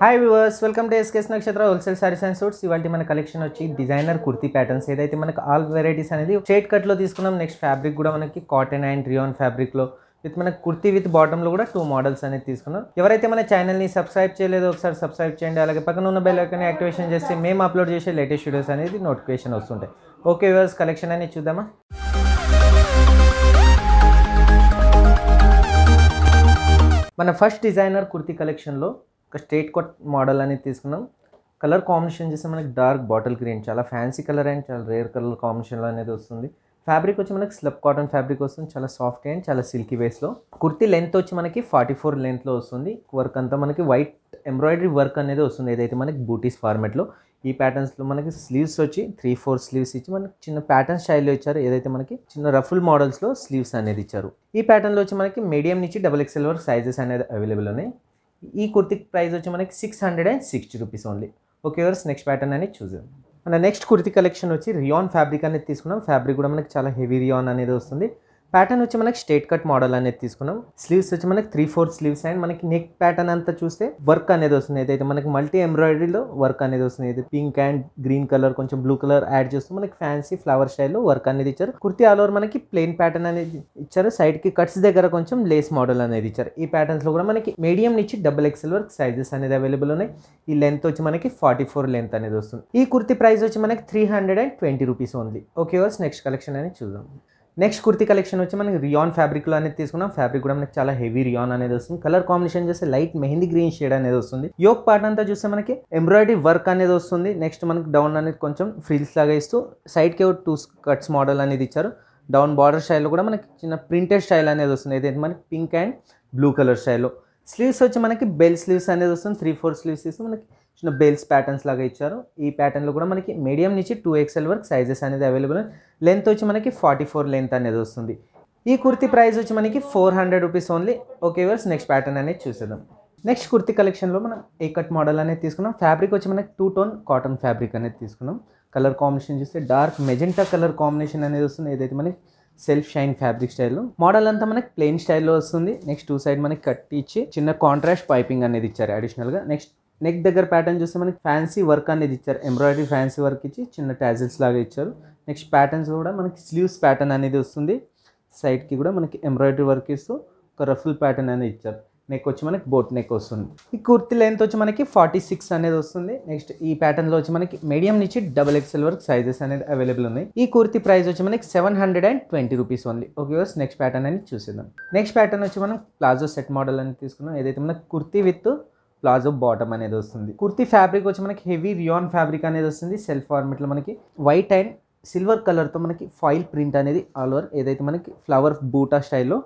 hi viewers welcome to ఎస్కేస్ Nakshatra wholesale saris and suits ఇవాళ మన కలెక్షన్ వచ్చి డిజైనర్ కుర్తీ ప్యాటర్న్స్ ఏదైతే మనకు ఆల్ వెరైటీస్ అనేది షేడ్ కట్లో తీసుకున్నాం నెక్స్ట్ ఫ్యాబ్రిక్ కూడా మనకి కాటన్ అండ్ రియోన్ ఫ్యాబ్రిక్లో విత్ మన కుర్తీ విత్ బాటంలో కూడా టూ మోడల్స్ అనేది తీసుకున్నాం ఎవరైతే మన ఛానల్ని సబ్స్క్రైబ్ చేయలేదో ఒకసారి సబ్స్క్రైబ్ చేయండి అలాగే పక్కన ఉన్న బెల్ ఐకాన్ యాక్టివేషన్ చేస్తే మేము అప్లోడ్ చేసే లేటెస్ట్ వీడియోస్ అనేది నోటిఫికేషన్ వస్తుంటాయి ఓకే వ్యూవర్స్ కలెక్షన్ అనేది చూద్దామా మన ఫస్ట్ డిజైనర్ కుర్తీ కలెక్షన్లో ఒక స్ట్రేట్ కట్ మోడల్ అనేది తీసుకున్నాం కలర్ కాంబినేషన్ చేస్తే మనకి డార్క్ బాటిల్ గ్రీన్ చాలా ఫ్యాన్సీ కలర్ అండ్ చాలా రేర్ కలర్ కాంబినేషన్లో అనేది వస్తుంది ఫ్యాబ్రిక్ వచ్చి మనకి స్లబ్ కాటన్ ఫ్యాబ్రిక్ వస్తుంది చాలా సాఫ్ట్ అండ్ చాలా సిల్కీ వేస్లో కుర్తీ లెంత్ వచ్చి మనకి ఫార్టీ ఫోర్ లెంత్లో వస్తుంది వర్క్ అంతా మనకి వైట్ ఎంబ్రాయిడరీ వర్క్ అనేది వస్తుంది ఏదైతే మనకి బూటీస్ ఫార్మెట్లో ఈ ప్యాటర్న్స్లో మనకి స్లీవ్స్ వచ్చి త్రీ ఫోర్ స్లీవ్స్ ఇచ్చి మనకి చిన్న ప్యాటర్న్ స్టైల్లో ఇచ్చారు ఏదైతే మనకి చిన్న రఫుల్ మోడల్స్లో స్లీవ్స్ అనేది ఇచ్చారు ఈ ప్యాటర్న్లో వచ్చి మనకి మీడియం నుంచి డబల్ ఎక్స్ఎల్ వర్క్ సైజెస్ అనేది అవైలబుల్ ఉన్నాయి ఈ కుర్తీ ప్రైస్ వచ్చి మనకి six hundred and sixty rupees only okay viewers next pattern అనేది చూద్దాం మన నెక్స్ట్ కుర్తీ కలెక్షన్ వచ్చి రియాన్ ఫ్యాబ్రిక్ అనేది తీసుకున్నాం ఫ్యాబ్రిక్ కూడా మనకి చాలా హెవీ రియాన్ అనేది వస్తుంది ప్యాటర్న్ వచ్చి మనకి స్ట్రేట్ కట్ మోడల్ అనేది తీసుకున్నాం స్లీవ్స్ వచ్చి మనకి త్రీ ఫోర్ స్లీవ్స్ అండ్ మనకి నెక్ ప్యాటర్న్ అంతా చూస్తే వర్క్ అనేది వస్తుంది అయితే మనకి మల్టీ ఎంబ్రాయిడరీలో వర్క్ అనేది వస్తుంది అయితే పింక్ అండ్ గ్రీన్ కలర్ కొంచెం బ్లూ కలర్ యాడ్ చేస్తూ మనకి ఫ్యాన్సీ ఫ్లవర్ స్టైల్లో వర్క్ అనేది ఇచ్చారు కుర్తి ఆల్ ఓవర్ మనకి ప్లెయిన్ ప్యాటర్న్ అనేది ఇచ్చారు సైడ్ కి కట్స్ దగ్గర కొంచెం లేస్ మోడల్ అనేది ఇచ్చారు ఈ ప్యాటర్న్స్ లో కూడా మనకి మీడియం నుంచి డబుల్ ఎక్స్ఎల్ వర్క్ సైజెస్ అనేది అవైలబుల్ ఉన్నాయి ఈ లెంత్ వచ్చి మనకి ఫార్టీ ఫోర్ లెంత్ అనేది వస్తుంది ఈ కుర్తి ప్రైస్ వచ్చి మనకి three hundred and twenty rupees only okay viewers next collection అనేది చూద్దాం నెక్స్ట్ కుర్తి కలెక్షన్ వచ్చి మనకి రియాన్ ఫ్యాబ్రిక్లో అనేది తీసుకున్నాం ఫ్యాబ్రిక్ కూడా మనకి చాలా హెవీ రియాన్ అనేది వస్తుంది కలర్ కాంబినేషన్ చేస్తే లైట్ మెహందీ గ్రీన్ షేడ్ అనేది వస్తుంది యోక్ పార్ట్ అంతా చూస్తే మనకి ఎంబ్రాయిడరీ వర్క్ అనేది వస్తుంది నెక్స్ట్ మనకి డౌన్ అనేది కొంచెం ఫ్రిల్స్ లాగా ఇస్తూ సైడ్కి టూ కట్స్ మోడల్ అనేది ఇచ్చారు డౌన్ బార్డర్ స్టైల్లో కూడా మనకి చిన్న ప్రింటెడ్ స్టైల్ అనేది వస్తుంది ఏదైతే మనకి పింక్ అండ్ బ్లూ కలర్ స్టైల్లో స్లీవ్స్ వచ్చి మనకి బెల్ స్లీవ్స్ అనేది వస్తుంది త్రీ ఫోర్ స్లీవ్స్ ఇస్తే మనకి చిన్న బెల్స్ ప్యాటర్న్స్ లాగా ఇచ్చారు ఈ ప్యాటర్న్లో కూడా మనకి మీడియం నుంచి టూ ఎక్స్ఎల్ వరకు సైజెస్ అనేది అవైలబుల్ లెంత్ వచ్చి మనకి ఫార్టీ ఫోర్ లెంత్ అనేది వస్తుంది ఈ కుర్తి ప్రైస్ వచ్చి మనకి four hundred rupees only okay viewers next pattern అనేది చూసేద్దాం నెక్స్ట్ కుర్తి కలెక్షన్లో మనం ఏ కట్ మోడల్ అనేది తీసుకున్నాం ఫ్యాబ్రిక్ వచ్చి మనకి టూ టోన్ కాటన్ ఫ్యాబ్రిక్ అనేది తీసుకున్నాం కలర్ కాంబినేషన్ చూస్తే డార్క్ మెజెంటా కలర్ కాంబినేషన్ అనేది వస్తుంది ఏదైతే మనకి సెల్ఫ్ షైన్ ఫ్యాబ్రిక్ స్టైల్లో మోడల్ అంతా మనకి ప్లెయిన్ స్టైల్లో వస్తుంది నెక్స్ట్ టూ సైడ్ మనకి కట్ ఇచ్చి చిన్న కాంట్రాస్ట్ పైపింగ్ అనేది ఇచ్చారు అడిషనల్గా నెక్స్ట్ నెక్ దగ్గర ప్యాటర్న్ చూస్తే మనకి ఫ్యాన్సీ వర్క్ అనేది ఇచ్చారు ఎంబ్రాయిడరీ ఫ్యాన్సీ వర్క్ ఇచ్చి చిన్న ట్యాజిల్స్ లాగా ఇచ్చారు నెక్స్ట్ ప్యాటర్న్స్ కూడా మనకి స్లీవ్స్ ప్యాటర్న్ అనేది వస్తుంది సైడ్కి కూడా మనకి ఎంబ్రాయిడరీ వర్క్ ఇస్తూ ఒక రఫుల్ ప్యాటర్న్ అనేది ఇచ్చారు నెక్ వచ్చి మనకి బోట్ నెక్ వస్తుంది ఈ కుర్తి లెంత్ వచ్చి మనకి ఫార్టీ సిక్స్ అనేది వస్తుంది నెక్స్ట్ ఈ ప్యాటర్న్లో వచ్చి మనకి మీడియం నుంచి డబల్ ఎక్స్ఎల్ వరకు సైజెస్ అనేది అవైలబుల్ ఉన్నాయి ఈ కుర్తి ప్రైస్ వచ్చి మనకి seven hundred and twenty rupees only okay next pattern అని చూసేద్దాం నెక్స్ట్ ప్యాటర్న్ వచ్చి మనం ప్లాజో సెట్ మోడల్ అని తీసుకున్నాం ఏదైతే మనకి కుర్తి విత్ ప్లాజో బాటమ్ అనేది వస్తుంది కుర్తి ఫ్యాబ్రిక్ వచ్చి మనకి హెవీ రియాన్ ఫ్యాబ్రిక్ అనేది వస్తుంది సెల్ఫ్ ఫార్మెట్లో మనకి వైట్ అండ్ సిల్వర్ కలర్తో మనకి ఫైల్ ప్రింట్ అనేది ఆల్ ఓవర్ ఏదైతే మనకి ఫ్లవర్ బూటా స్టైల్లో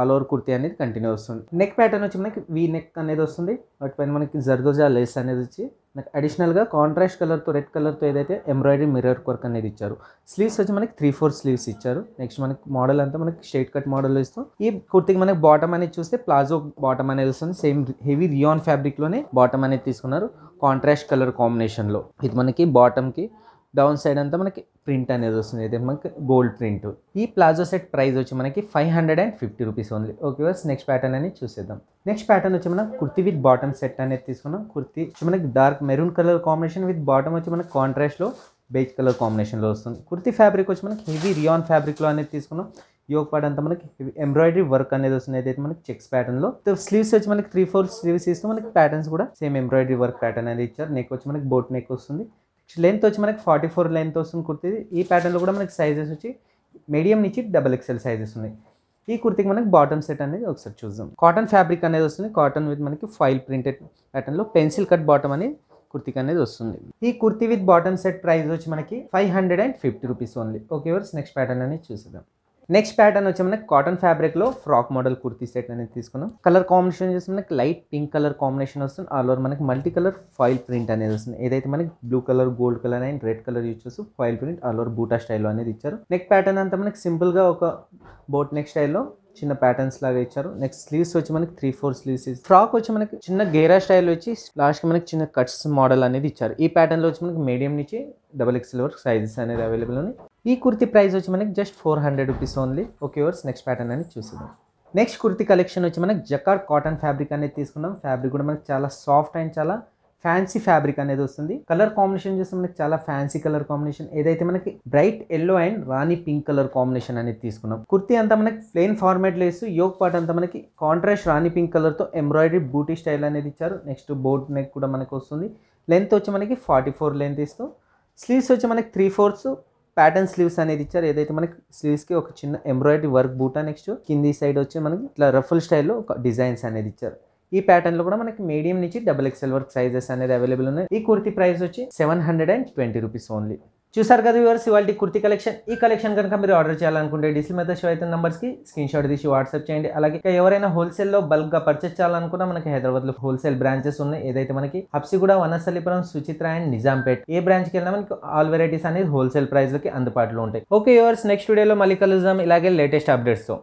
ఆల్ ఓవర్ కుర్తీ అనేది కంటిన్యూ వస్తుంది నెక్ ప్యాటర్న్ వచ్చి మనకి వీ నెక్ అనేది వస్తుంది పైన మనకి జర్దోజా లేస్ అనేది వచ్చి మనకి అడిషనల్గా కాంట్రాస్ట్ కలర్తో రెడ్ కలర్తో ఏదైతే ఎంబ్రాయిడరీ మిర్రర్ వర్క్ అనేది ఇచ్చారు స్లీవ్స్ వచ్చి మనకి త్రీ ఫోర్ స్లీవ్స్ ఇచ్చారు నెక్స్ట్ మనకి మోడల్ అంతా మనకి స్ట్రైట్ కట్ మోడల్ ఇస్తాం ఈ కుర్తికి మనకి బాటమ్ అనేది చూస్తే ప్లాజో బాటమ్ అనేది వస్తుంది సేమ్ హెవీ రియాన్ ఫ్యాబ్రిక్లోనే బాటమ్ అనేది తీసుకున్నారు కాంట్రాస్ట్ కలర్ కాంబినేషన్లో ఇది మనకి బాటమ్కి డౌన్ సైడ్ అంతా మనకి ప్రింట్ అనేది వస్తుంది అయితే మనకి గోల్డ్ ప్రింట్ ఈ ప్లాజో సెట్ ప్రైస్ వచ్చి మనకి five hundred and fifty rupees only okay viewers next pattern అని చూసేద్దాం నెక్స్ట్ ప్యాటర్న్ వచ్చి మనం కుర్తి విత్ బాటమ్ సెట్ అనేది తీసుకున్నాం కుర్తి మనకి dark maroon colour combination with bottom వచ్చి మనకి కాంట్రాస్ట్లో బేజ్ కలర్ కాంబినేషన్లో వస్తుంది కుర్తి ఫ్యాబ్రిక్ వచ్చి మనకి హెవీ రియాన్ ఫ్యాబ్రిక్లో అనేది తీసుకున్నాం యోగ పాడ్ అంతా మనకి ఎంబ్రాయిడరీ వర్క్ అనేది వస్తుంది అయితే మనకి చెక్స్ ప్యాటర్న్లో స్లీవ్స్ వచ్చి మనకి త్రీ ఫోర్ స్లీవ్స్ ఇస్తే మనకి ప్యాటర్న్స్ కూడా సేమ్ ఎంబ్రాయిడరీ వర్క్ ప్యాటర్న్ అనేది ఇచ్చారు నెక్ వచ్చి మనకి బోట్ నెక్ వస్తుంది లెంత్ వచ్చి మనకి ఫార్టీ ఫోర్ లెంత్ వస్తుంది కుర్తీ ఈ ప్యాటర్న్లో కూడా మనకి సైజెస్ వచ్చి మీడియం నుంచి డబల్ ఎక్సెల్ సైజెస్ ఉన్నాయి ఈ కుర్తీకి మనకి బాటమ్ సెట్ అనేది ఒకసారి చూద్దాం కాటన్ ఫ్యాబ్రిక్ అనేది వస్తుంది కాటన్ విత్ మనకి ఫైల్ ప్రింటెడ్ ప్యాటర్న్లో పెన్సిల్ కట్ బాటమ్ అని కుర్తీకి అనేది వస్తుంది ఈ kurti with bottom set price వచ్చి మనకి five hundred and fifty rupees only okay viewers next pattern అనేది చూసేద్దాం నెక్స్ట్ ప్యాటర్న్ వచ్చి మనకి కాటన్ ఫ్యాబ్రిక్లో ఫ్రాక్ మోడల్ కుర్తీ సెట్ అనేది తీసుకున్నాం కలర్ కాంబినేషన్ వచ్చేసి మనకి లైట్ పింక్ కలర్ కాంబినేషన్ వస్తుంది ఆల్ ఓవర్ మనకి మల్టీ కలర్ ఫైల్ ప్రింట్ అనేది వస్తుంది ఏదైతే మనకి blue colour gold colour and red colour use చేస్తూ ఫైల్ ప్రింట్ ఆల్ ఓవర్ బూటా స్టైల్లో అనేది ఇచ్చారు నెక్ ప్యాటర్న్ అంతా మనకి సింపుల్గా ఒక బోట్ నెక్ స్టైల్లో చిన్న ప్యాటర్న్స్ లాగా ఇచ్చారు నెక్స్ట్ స్లీవ్స్ వచ్చి మనకి త్రీ ఫోర్ స్లీవ్స్ ఫ్రాక్ వచ్చి మనకి చిన్న గేరా స్టైల్ వచ్చి కి మనకి చిన్న కట్స్ మోడల్ అనేది ఇచ్చారు ఈ లో వచ్చి మనకి మీడియం నుంచి డబల్ ఎక్స్ఎల్ వరకు సైజెస్ అనేది అవైలబుల్ ఉన్నాయి ఈ కుర్తి ప్రైస్ వచ్చి మనకి just four hundred rupees only okay viewers next pattern అని చూసేద్దాం నెక్స్ట్ కుర్తి కలెక్షన్ వచ్చి మనకి జకార్ కాటన్ ఫ్యాబ్రిక్ అనేది తీసుకున్నాం ఫ్యాబ్రిక్ కూడా మనకి చాలా సాఫ్ట్ అండ్ చాలా ఫ్యాన్సీ ఫ్యాబ్రిక్ అనేది వస్తుంది కలర్ కాంబినేషన్ చూస్తే మనకి చాలా ఫ్యాన్సీ కలర్ కాంబినేషన్ ఏదైతే మనకి బ్రైట్ ఎల్లో అండ్ రాణి పింక్ కలర్ కాంబినేషన్ అనేది తీసుకున్నాం కుర్తీ అంతా మనకి ప్లెయిన్ ఫార్మాట్ లో ఇస్తూ యోగ్ పాట్ అంతా మనకి కాంట్రాస్ట్ రాణి పింక్ కలర్తో ఎంబ్రాయిడరీ బూటీ స్టైల్ అనేది ఇచ్చారు నెక్స్ట్ బోట్ నెక్ కూడా మనకు వస్తుంది లెంత్ వచ్చి మనకి ఫార్టీ ఫోర్ లెంత్ ఇస్తూ స్లీవ్స్ వచ్చి మనకి త్రీ ఫోర్త్స్ ప్యాటర్న్ స్లీవ్స్ అనేది ఇచ్చారు ఏదైతే మనకి స్లీవ్స్కి ఒక చిన్న ఎంబ్రాయిడరీ వర్క్ బూటా నెక్స్ట్ కింది సైడ్ వచ్చి మనకి ఇట్లా రఫుల్ స్టైల్లో ఒక డిజైన్స్ అనేది ఇచ్చారు ఈ ప్యాటర్న్ లో కూడా మనకి మీడియం నుంచి డబుల్ ఎక్స్ఎల్ వర్క్ సైజెస్ అనేది అవైలబుల్ ఉన్నాయి ఈ కుర్తి ప్రైస్ వచ్చి seven hundred and twenty rupees only చూసారు కదా వివర్స్ ఇవాళ కుర్తి కలెక్షన్ ఈ కలెక్షన్ కనుక మీరు ఆర్డర్ చేయాలనుకుంటే డిసిల్ మీద షో అయితే కి స్క్రీన్ షాట్ తీసి వాట్సాప్ చేయండి అలాగే ఎవరైనా హోల్సేల్ బల్క్ బల్క్గా పర్చేస్ చేయాలనుకున్నా మనకి హైదరాబాద్లో హోల్సేల్ బ్రాంచెస్ ఉన్నాయి ఏదైతే మనకి హప్సి కూడా వనసల్లిపురం సుచిత్ర అండ్ నిజాంపేట్ ఏ బ్రాంచ్కి వెళ్ళినా మనకి ఆల్ వెరైటీస్ అనేది హోల్సేల్ లకి అందుబాటులో ఉంటాయి ఓకే వ్యూవర్స్ నెక్స్ట్ వీడియోలో మళ్ళీ కలుద్దాం ఇలాగే లేటెస్ట్ అప్డేట్స్తో